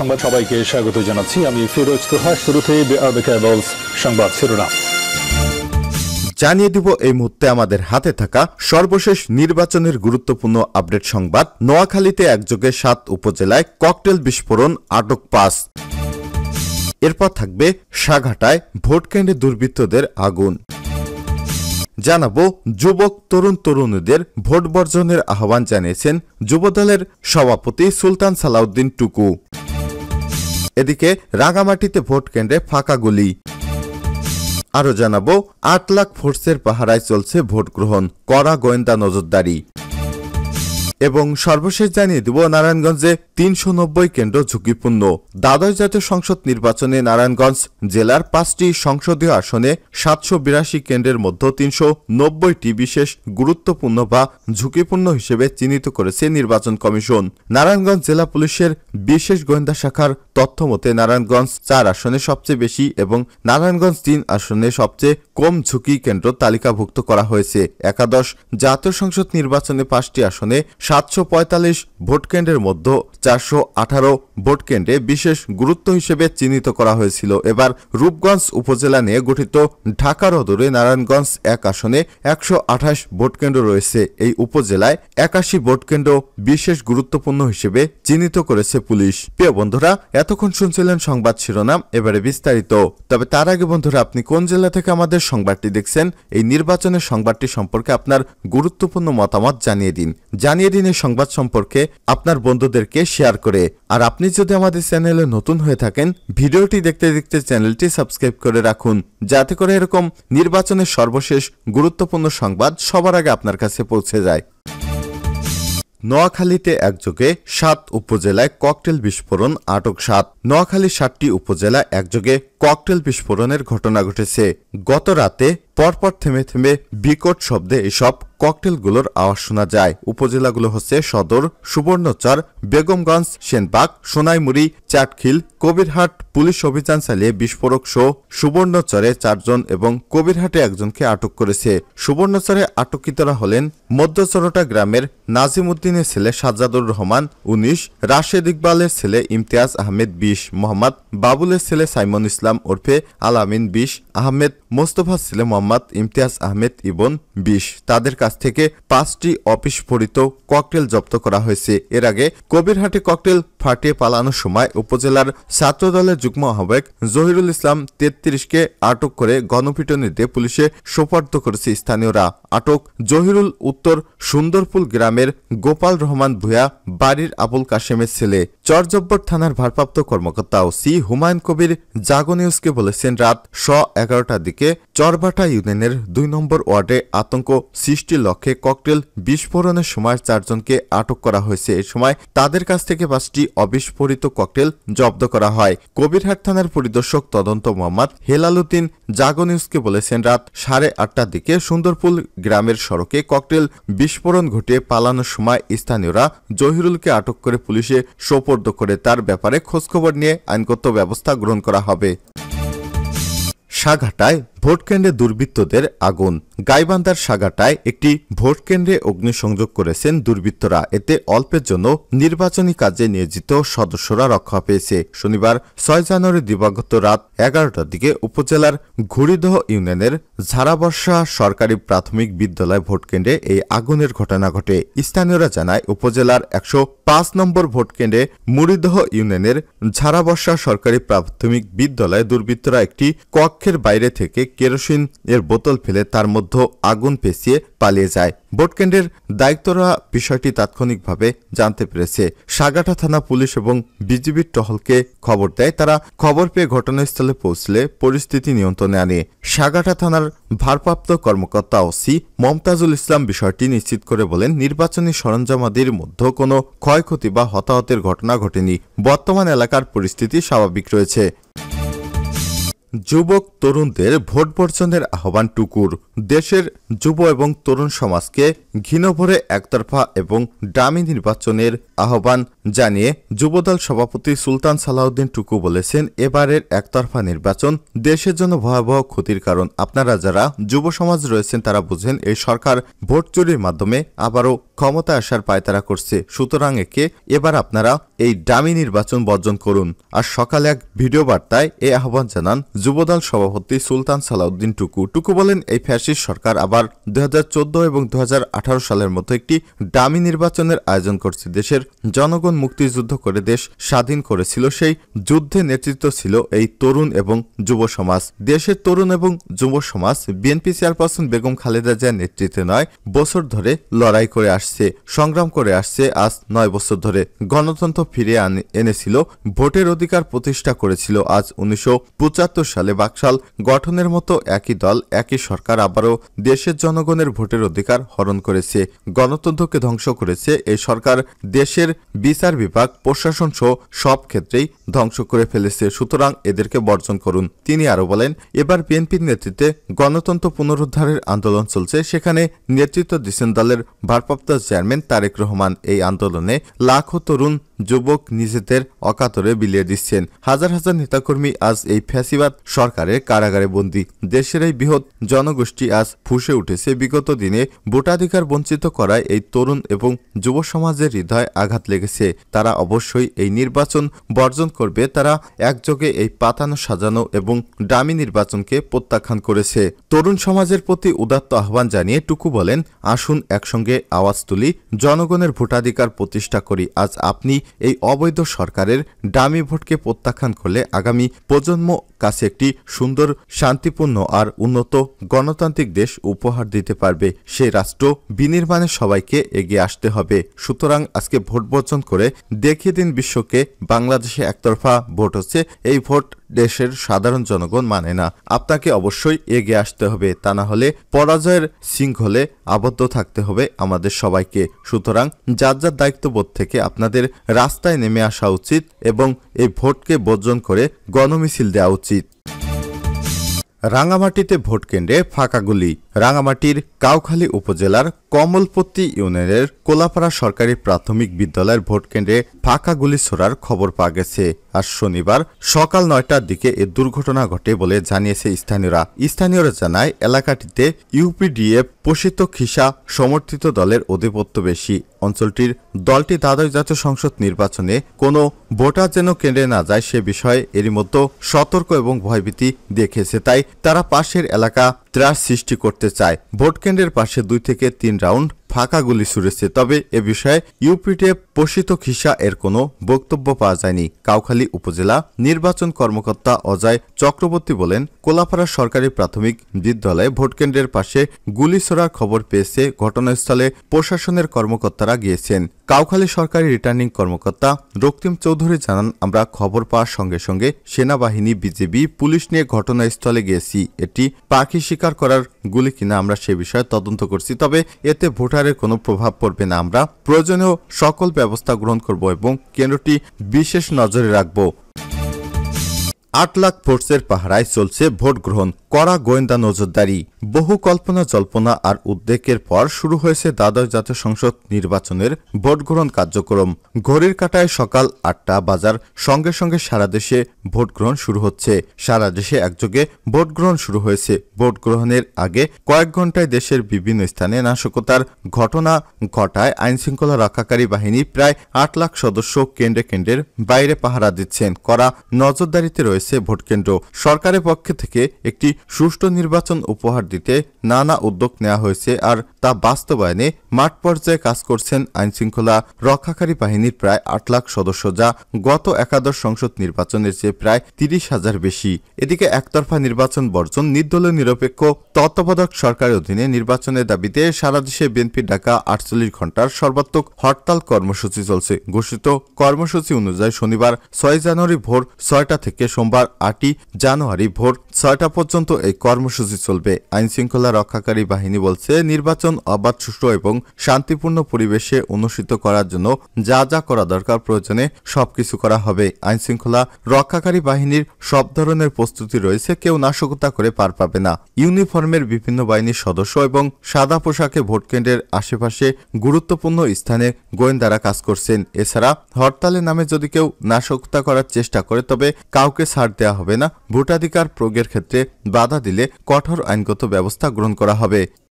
সংবাদ সবাইকে স্বাগত জানাচ্ছি আমি ফিরোজ তোহা শুরুতে সংবাদ শিরোনাম জানিয়ে দিব এই মুহূর্তে আমাদের হাতে থাকা সর্বশেষ নির্বাচনের গুরুত্বপূর্ণ আপডেট সংবাদ নোয়াখালীতে একযোগে সাত উপজেলায় ককটেল বিস্ফোরণ আটক পাস এরপর থাকবে সাঘাটায় ভোটকেন্দ্রে দুর্বৃত্তদের আগুন জানাব যুবক তরুণ তরুণীদের ভোট বর্জনের আহ্বান জানিয়েছেন যুবদলের সভাপতি সুলতান সালাউদ্দিন টুকু এদিকে রাঙামাটিতে ভোট কেন্দ্রে ফাঁকা গুলি আরও জানাবো আট লাখ ফোর্সের পাহারায় চলছে ভোট গ্রহণ কড়া গোয়েন্দা নজরদারি এবং সর্বশেষ জানিয়ে দেব নারায়ণগঞ্জে তিনশো নব্বই কেন্দ্র ঝুঁকিপূর্ণ দ্বাদশ জাতীয় সংসদ নির্বাচনে নারায়ণগঞ্জ জেলার পাঁচটি সংসদীয় আসনে সাতশো বিরাশি কেন্দ্রের মধ্যে তিনশো নব্বইটি বিশেষ গুরুত্বপূর্ণ বা ঝুঁকিপূর্ণ হিসেবে চিহ্নিত করেছে নির্বাচন কমিশন নারায়ণগঞ্জ জেলা পুলিশের বিশেষ গোয়েন্দা শাখার তথ্য মতে নারায়ণগঞ্জ চার আসনে সবচেয়ে বেশি এবং নারায়ণগঞ্জ তিন আসনে সবচেয়ে কম ঝুঁকি কেন্দ্র তালিকাভুক্ত করা হয়েছে একাদশ জাতীয় সংসদ নির্বাচনে পাঁচটি আসনে সাতশো পঁয়তাল্লিশ ভোটকেন্দ্রের মধ্যে চারশো আঠারো ভোটকেন্দ্রে বিশেষ গুরুত্ব হিসেবে চিহ্নিত করা হয়েছিল এবার রূপগঞ্জ উপজেলা নিয়ে গঠিত ঢাকা রদরে নারায়ণগঞ্জ এক আসনে একশো আঠাশ ভোটকেন্দ্র রয়েছে এই উপজেলায় একাশি ভোটকেন্দ্র বিশেষ গুরুত্বপূর্ণ হিসেবে চিহ্নিত করেছে পুলিশ প্রিয় বন্ধুরা এতক্ষণ শুনছিলেন সংবাদ শিরোনাম এবারে বিস্তারিত তবে তার আগে বন্ধুরা আপনি কোন জেলা থেকে আমাদের সংবাদটি দেখছেন এই নির্বাচনের সংবাদটি সম্পর্কে আপনার গুরুত্বপূর্ণ মতামত জানিয়ে দিন জানিয়ে দিন প্রতিদিনের সংবাদ সম্পর্কে আপনার বন্ধুদেরকে শেয়ার করে আর আপনি যদি আমাদের চ্যানেলে নতুন হয়ে থাকেন ভিডিওটি দেখতে দেখতে চ্যানেলটি সাবস্ক্রাইব করে রাখুন যাতে করে এরকম নির্বাচনের সর্বশেষ গুরুত্বপূর্ণ সংবাদ সবার আগে আপনার কাছে পৌঁছে যায় নোয়াখালীতে একযোগে সাত উপজেলায় ককটেল বিস্ফোরণ আটক সাত নোয়াখালী সাতটি উপজেলা একযোগে ককটেল বিস্ফোরণের ঘটনা ঘটেছে গত রাতে পরপর থেমে থেমে বিকট শব্দে এসব ককটেলগুলোর আওয়াজ শোনা যায় উপজেলাগুলো হচ্ছে সদর সুবর্ণচর বেগমগঞ্জ সেনবাগ সোনাইমুড়ি চাটখিল কবিরহাট পুলিশ অভিযান চালিয়ে বিস্ফোরক সহ সুবর্ণচরে চারজন এবং কবিরহাটে একজনকে আটক করেছে সুবর্ণচরে আটকিতরা হলেন মধ্যচরটা গ্রামের নাজিমুদ্দিনের ছেলে সাজ্জাদুর রহমান উনিশ রাশেদ ইকবালের ছেলে ইমতিয়াজ আহমেদ বিশ মোহাম্মদ বাবুলের ছেলে সাইমন ইসলাম ওরফে আলামিন বিশ আহমেদ মোস্তফা ছিলেন মোহাম্মদ ইমতিয়াজ আহমেদ ইবন বিশ তাদের কাছ থেকে পাঁচটি অপিস্ফোরিত ককটেল জব্দ করা হয়েছে এর আগে কবিরহাটে ককটেল ফাটিয়ে পালানোর সময় উপজেলার ছাত্র দলের যুগ্ম আহ্বায়ক জহিরুল ইসলাম তেত্রিশকে আটক করে গণপিটনে দিয়ে পুলিশে সোপার্দ করেছে স্থানীয়রা আটক জহিরুল উত্তর সুন্দরপুল গ্রামের গোপাল রহমান ভূয়া বাড়ির আবুল কাশেমের ছেলে চরজব্বর থানার ভারপ্রাপ্ত কর্মকর্তা ও সি হুমায়ুন কবির জাগো নিউজকে বলেছেন রাত শ এগারোটার দিকে থেকে চরবাটা ইউনিয়নের দুই নম্বর ওয়ার্ডে আতঙ্ক সৃষ্টির লক্ষ্যে ককটেল বিস্ফোরণের সময় চারজনকে আটক করা হয়েছে এ সময় তাদের কাছ থেকে পাঁচটি অবিস্ফোরিত ককটেল জব্দ করা হয় কবিরহাট থানার পরিদর্শক তদন্ত মোহাম্মদ হেলালুদ্দিন জাগো নিউজকে বলেছেন রাত সাড়ে আটটার দিকে সুন্দরপুল গ্রামের সড়কে ককটেল বিস্ফোরণ ঘটে পালানোর সময় স্থানীয়রা জহিরুলকে আটক করে পুলিশে সোপর্দ করে তার ব্যাপারে খোঁজখবর নিয়ে আইনগত ব্যবস্থা গ্রহণ করা হবে সাঘাটায় ভোটকেন্দ্রে দুর্বৃত্তদের আগুন গাইবান্দার সাগাটায় একটি ভোটকেন্দ্রে অগ্নিসংযোগ করেছেন দুর্বৃত্তরা এতে অল্পের জন্য নির্বাচনী কাজে নিয়োজিত সদস্যরা রক্ষা পেয়েছে শনিবার ছয় জানুয়ারি দিবাগত রাত এগারোটার দিকে উপজেলার ঘুড়িদহ ইউনিয়নের ঝাড়াবর্ষা সরকারি প্রাথমিক বিদ্যালয় ভোটকেন্দ্রে এই আগুনের ঘটনা ঘটে স্থানীয়রা জানায় উপজেলার একশো পাঁচ নম্বর ভোটকেন্দ্রে মুড়িদহ ইউনিয়নের ঝাড়াবর্ষা সরকারি প্রাথমিক বিদ্যালয়ে দুর্বৃত্তরা একটি কক্ষের বাইরে থেকে কেরোসিন এর বোতল ফেলে তার মধ্যে আগুন পেঁচিয়ে পালিয়ে যায় ভোটকেন্দ্রের দায়িত্বরা বিষয়টি তাৎক্ষণিকভাবে জানতে পেরেছে সাগাটা থানা পুলিশ এবং বিজিবির টহলকে খবর দেয় তারা খবর পেয়ে ঘটনাস্থলে পৌঁছলে পরিস্থিতি নিয়ন্ত্রণে আনে সাগাটা থানার ভারপ্রাপ্ত কর্মকর্তা ওসি মমতাজুল ইসলাম বিষয়টি নিশ্চিত করে বলেন নির্বাচনী সরঞ্জামাদির মধ্যে কোনো ক্ষয়ক্ষতি বা হতাহতের ঘটনা ঘটেনি বর্তমান এলাকার পরিস্থিতি স্বাভাবিক রয়েছে যুবক তরুণদের ভোট বর্জনের আহ্বান টুকুর দেশের যুব এবং তরুণ সমাজকে ঘৃণভরে একতরফা এবং ডামি নির্বাচনের আহ্বান জানিয়ে যুবদল সভাপতি সুলতান সালাউদ্দিন টুকু বলেছেন এবারের একতরফা নির্বাচন দেশের জন্য ভয়াবহ ক্ষতির কারণ আপনারা যারা যুব সমাজ রয়েছেন তারা বুঝেন এই সরকার ভোট চুরির মাধ্যমে আবারও ক্ষমতা আসার পায়তারা করছে সুতরাং একে এবার আপনারা এই ডামি নির্বাচন বর্জন করুন আর সকালে এক ভিডিও বার্তায় এই আহ্বান জানান যুবদল সভাপতি সুলতান সালাউদ্দিন টুকু টুকু বলেন এই ফ্যাসিস সরকার আবার দু এবং দু আঠারো সালের মতো একটি ডামি নির্বাচনের আয়োজন করছে দেশের জনগণ মুক্তিযুদ্ধ করে দেশ স্বাধীন করেছিল সেই যুদ্ধে নেতৃত্ব ছিল এই তরুণ এবং যুব সমাজ দেশের তরুণ এবং যুব সমাজ বিএনপি চেয়ারপারসন বেগম খালেদা জিয়ার নেতৃত্বে নয় বছর ধরে লড়াই করে আসছে সংগ্রাম করে আসছে আজ নয় বছর ধরে গণতন্ত্র ফিরে এনেছিল ভোটের অধিকার প্রতিষ্ঠা করেছিল আজ উনিশশো সালে বাকশাল গঠনের মতো একই দল একই সরকার আবারও দেশের জনগণের ভোটের অধিকার হরণ করে করেছে গণতন্ত্রকে ধ্বংস করেছে এই সরকার দেশের বিচার বিভাগ প্রশাসন সহ সব ক্ষেত্রেই ধ্বংস করে ফেলেছে সুতরাং এদেরকে বর্জন করুন তিনি আরও বলেন এবার বিএনপির নেতৃত্বে গণতন্ত্র পুনরুদ্ধারের আন্দোলন চলছে সেখানে নেতৃত্ব দিচ্ছেন দলের ভারপ্রাপ্ত চেয়ারম্যান তারেক রহমান এই আন্দোলনে লাখো তরুণ যুবক নিজেদের অকাতরে বিলিয়ে দিচ্ছেন হাজার হাজার নেতাকর্মী আজ এই ফ্যাসিবাদ সরকারের কারাগারে বন্দী দেশের এই বৃহৎ জনগোষ্ঠী আজ ফুসে উঠেছে বিগত দিনে ভোটাধিকার বঞ্চিত করায় এই তরুণ এবং যুব সমাজের হৃদয় আঘাত লেগেছে তারা অবশ্যই এই নির্বাচন বর্জন করবে তারা একযোগে এই পাতানো সাজানো এবং ডামি নির্বাচনকে প্রত্যাখ্যান করেছে তরুণ সমাজের প্রতি উদাত্ত আহ্বান জানিয়ে টুকু বলেন আসুন একসঙ্গে আওয়াজ তুলি জনগণের ভোটাধিকার প্রতিষ্ঠা করি আজ আপনি এই অবৈধ সরকারের ডামি ভোটকে প্রত্যাখ্যান করলে আগামী প্রজন্ম কাছে একটি সুন্দর শান্তিপূর্ণ আর উন্নত গণতান্ত্রিক দেশ উপহার দিতে পারবে সেই রাষ্ট্র বিনির্মাণে সবাইকে এগিয়ে আসতে হবে সুতরাং আজকে ভোট বর্জন করে দেখিয়ে দিন বিশ্বকে বাংলাদেশে একতরফা ভোট হচ্ছে এই ভোট দেশের সাধারণ জনগণ মানে না আপনাকে অবশ্যই এগিয়ে আসতে হবে তা না হলে পরাজয়ের শৃঙ্খলে আবদ্ধ থাকতে হবে আমাদের সবাইকে সুতরাং যার যার দায়িত্ববোধ থেকে আপনাদের রাস্তায় নেমে আসা উচিত এবং এই ভোটকে বর্জন করে গণমিছিল দেওয়া উচিত রাঙামাটিতে ভোটকেন্দ্রে ফাঁকাগুলি গুলি রাঙামাটির কাউখালী উপজেলার কমলপতি ইউনিয়নের কোলাপাড়া সরকারি প্রাথমিক বিদ্যালয়ের ভোটকেন্দ্রে ফাঁকা গুলি ছোড়ার খবর পাওয়া গেছে আর শনিবার সকাল নয়টার দিকে এ দুর্ঘটনা ঘটে বলে জানিয়েছে স্থানীয়রা স্থানীয়রা জানায় এলাকাটিতে ইউপিডিএফ পোষিত খিসা সমর্থিত দলের অধিপত্য বেশি অঞ্চলটির দলটি দ্বাদশ জাতীয় সংসদ নির্বাচনে কোনো ভোটার যেন কেন্দ্রে না যায় সে বিষয়ে এরই মধ্যে সতর্ক এবং ভয়ভীতি দেখেছে তাই তারা পাশের এলাকা ত্রাস সৃষ্টি করতে চায় ভোটকেন্দ্রের পাশে দুই থেকে তিন রাউন্ড ফাঁকা গুলি ছুড়েছে তবে এ বিষয়ে ইউপিটে পোষিত খিসা এর কোনো বক্তব্য পাওয়া যায়নি কাউখালী উপজেলা নির্বাচন কর্মকর্তা অজয় চক্রবর্তী বলেন কোলাপাড়া সরকারি প্রাথমিক বিদ্যালয়ে ভোটকেন্দ্রের পাশে গুলি ছোড়ার খবর পেয়েছে ঘটনাস্থলে প্রশাসনের কর্মকর্তারা গিয়েছেন কাউখালী সরকারি রিটার্নিং কর্মকর্তা রক্তিম চৌধুরী জানান আমরা খবর পাওয়ার সঙ্গে সঙ্গে সেনাবাহিনী বিজেপি পুলিশ নিয়ে ঘটনাস্থলে গিয়েছি এটি পাখি শিকার করার গুলি কিনা আমরা সে বিষয়ে তদন্ত করছি তবে এতে ভোটার সরকারের কোনো প্রভাব পড়বে না আমরা প্রয়োজনীয় সকল ব্যবস্থা গ্রহণ করব এবং কেন্দ্রটি বিশেষ নজরে রাখব আট লাখ ফোর্সের পাহারায় চলছে ভোট গ্রহণ কড়া গোয়েন্দা নজরদারি বহু কল্পনা জল্পনা আর উদ্বেগের পর শুরু হয়েছে দ্বাদশ জাতীয় সংসদ নির্বাচনের ভোট গ্রহণ কার্যক্রম ঘড়ির কাটায় সকাল আটটা বাজার সঙ্গে সঙ্গে সারা দেশে ভোট গ্রহণ শুরু হচ্ছে সারা দেশে একযোগে ভোট গ্রহণ শুরু হয়েছে ভোট গ্রহণের আগে কয়েক ঘন্টায় দেশের বিভিন্ন স্থানে নাশকতার ঘটনা ঘটায় আইনশৃঙ্খলা রক্ষাকারী বাহিনী প্রায় আট লাখ সদস্য কেন্দ্রে কেন্দ্রের বাইরে পাহারা দিচ্ছেন করা নজরদারিতে রয়েছে রয়েছে ভোটকেন্দ্র সরকারের পক্ষে থেকে একটি সুষ্ঠু নির্বাচন উপহার দিতে নানা উদ্যোগ নেওয়া হয়েছে আর তা বাস্তবায়নে মাঠ পর্যায়ে কাজ করছেন আইনশৃঙ্খলা রক্ষাকারী বাহিনীর প্রায় আট লাখ সদস্য যা গত একাদশ সংসদ নির্বাচনের চেয়ে প্রায় তিরিশ হাজার বেশি এদিকে একতরফা নির্বাচন বর্জন নির্দলীয় নিরপেক্ষ তত্ত্বাবধায়ক সরকারের অধীনে নির্বাচনের দাবিতে সারা দেশে বিএনপির ডাকা আটচল্লিশ ঘন্টার সর্বাত্মক হরতাল কর্মসূচি চলছে ঘোষিত কর্মসূচি অনুযায়ী শনিবার ছয় জানুয়ারি ভোর ছয়টা থেকে সোমবার আটই জানুয়ারি ভোর ছয়টা পর্যন্ত এই কর্মসূচি চলবে আইনশৃঙ্খলা রক্ষাকারী বাহিনী বলছে নির্বাচন অবাধ সুষ্ঠু এবং শান্তিপূর্ণ পরিবেশে অনুষ্ঠিত করার জন্য যা যা করা দরকার প্রয়োজনে সবকিছু করা হবে আইন শৃঙ্খলা রক্ষাকারী বাহিনীর সব ধরনের প্রস্তুতি রয়েছে কেউ নাশকতা করে পার পাবে না ইউনিফর্মের বিভিন্ন বাহিনীর সদস্য এবং সাদা পোশাকে ভোটকেন্দ্রের আশেপাশে গুরুত্বপূর্ণ স্থানে গোয়েন্দারা কাজ করছেন এছাড়া হরতালের নামে যদি কেউ নাশকতা করার চেষ্টা করে তবে কাউকে ছাড় দেওয়া হবে না ভোটাধিকার প্রয়োগের ক্ষেত্রে বাধা দিলে কঠোর আইনগত ব্যবস্থা গ্রহণ করা হবে